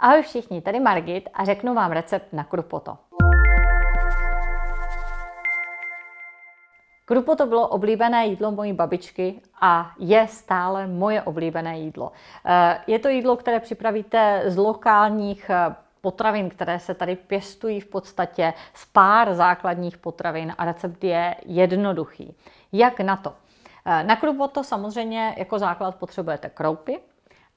Ahoj všichni, tady Margit a řeknu vám recept na krupoto. Krupoto bylo oblíbené jídlo mojí babičky a je stále moje oblíbené jídlo. Eh, je to jídlo, které připravíte z lokálních eh, potravin, které se tady pěstují v podstatě z pár základních potravin a recept je jednoduchý. Jak na to? Eh, na krupoto samozřejmě jako základ potřebujete kroupy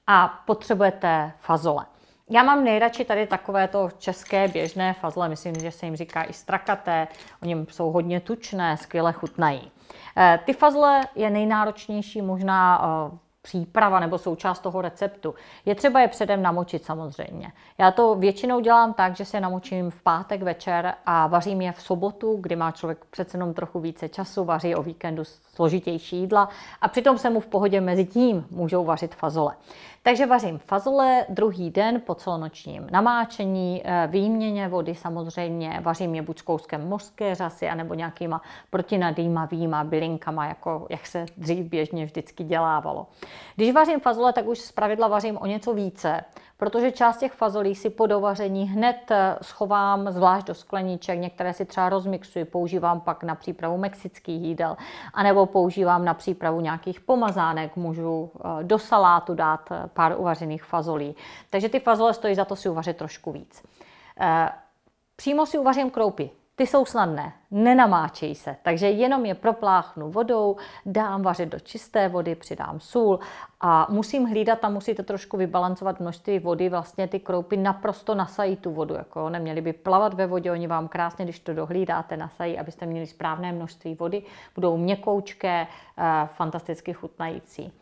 a potřebujete fazole já mám nejradši tady takové to české běžné fazle, myslím, že se jim říká i strakaté, oni jsou hodně tučné, skvěle chutnají. Eh, ty fazle je nejnáročnější možná eh, příprava nebo součást toho receptu. Je třeba je předem namočit samozřejmě. Já to většinou dělám tak, že se namočím v pátek večer a vařím je v sobotu, kdy má člověk přece jenom trochu více času, vaří o víkendu složitější jídla a přitom se mu v pohodě mezi tím můžou vařit fazole. Takže vařím fazole druhý den po celonočním namáčení, eh, výměně vody samozřejmě, vařím je buď s kouskem mořské řasy, anebo nějakýma výma, bylinkama, jako jak se dřív běžně vždycky dělávalo. Když vařím fazole, tak už zpravidla vařím o něco více, protože část těch fazolí si po dovaření hned eh, schovám zvlášť do skleníček, některé si třeba rozmixuji, používám pak na přípravu mexických jídel, anebo používám na přípravu nějakých pomazánek, můžu eh, do salátu dát eh, pár uvařených fazolí. Takže ty fazole stojí za to si uvařit trošku víc. Přímo si uvařím kroupy. Ty jsou snadné, nenamáčejí se, takže jenom je propláchnu vodou, dám vařit do čisté vody, přidám sůl a musím hlídat, tam musíte trošku vybalancovat množství vody, vlastně ty kroupy naprosto nasají tu vodu, jako neměly by plavat ve vodě, oni vám krásně, když to dohlídáte, nasají, abyste měli správné množství vody, budou měkoučké, eh, fantasticky chutnající.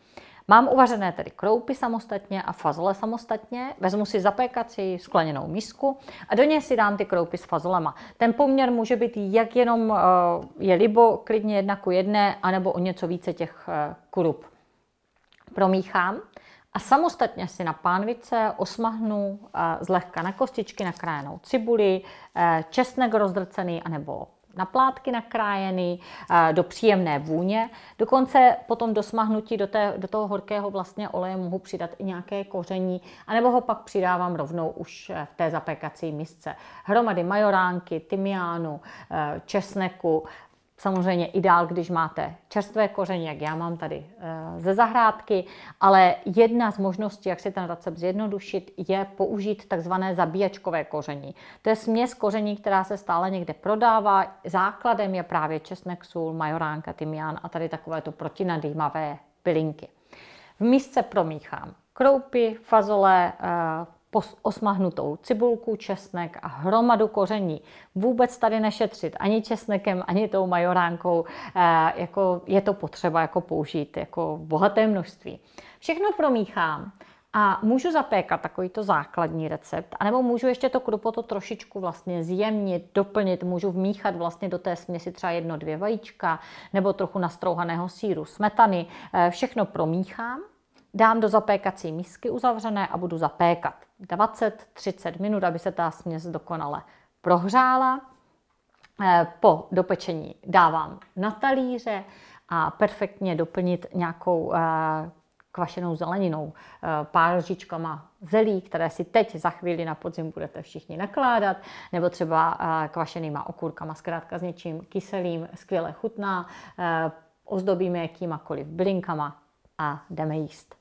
Mám uvařené tedy kroupy samostatně a fazole samostatně. Vezmu si zapékací skleněnou misku a do něj si dám ty kroupy s fazolema. Ten poměr může být jak jenom eh, je libo, klidně jedna ku jedné, anebo o něco více těch eh, krup. Promíchám a samostatně si na pánvice osmahnu eh, zlehka na kostičky nakrájenou cibuli, česnek rozdrcený anebo na plátky nakrájený, do příjemné vůně. Dokonce potom do smahnutí do, té, do toho horkého vlastně oleje mohu přidat i nějaké koření, anebo ho pak přidávám rovnou už e, v té zapékací misce. Hromady majoránky, tymiánu, e, česneku, Samozřejmě ideál, když máte čerstvé kořeny, jak já mám tady eh, ze zahrádky, ale jedna z možností, jak si ten recept zjednodušit, je použít takzvané zabíjačkové koření. To je směs koření, která se stále někde prodává. Základem je právě česnek, sůl, majoránka, tymián a tady takovéto protinadýmavé bylinky. V místce promíchám kroupy, fazole, eh, osmahnutou cibulku, česnek a hromadu koření. Vůbec tady nešetřit ani česnekem, ani tou majoránkou. Eh, jako je to potřeba jako použít jako bohaté množství. Všechno promíchám a můžu zapékat takovýto základní recept, anebo můžu ještě to krupoto trošičku vlastně zjemnit, doplnit, můžu vmíchat vlastně do té směsi třeba jedno, dvě vajíčka, nebo trochu nastrouhaného síru, smetany, eh, všechno promíchám dám do zapékací mísky uzavřené a budu zapékat 20-30 minut, aby se ta směs dokonale prohřála. Eh, po dopečení dávám na talíře a perfektně doplnit nějakou eh, kvašenou zeleninou, eh, pár lžičkama zelí, které si teď za chvíli na podzim budete všichni nakládat, nebo třeba kvašenýma okurkama, zkrátka s něčím kyselým, skvěle chutná, ozdobíme jakýmakoliv blinkama a jdeme jíst.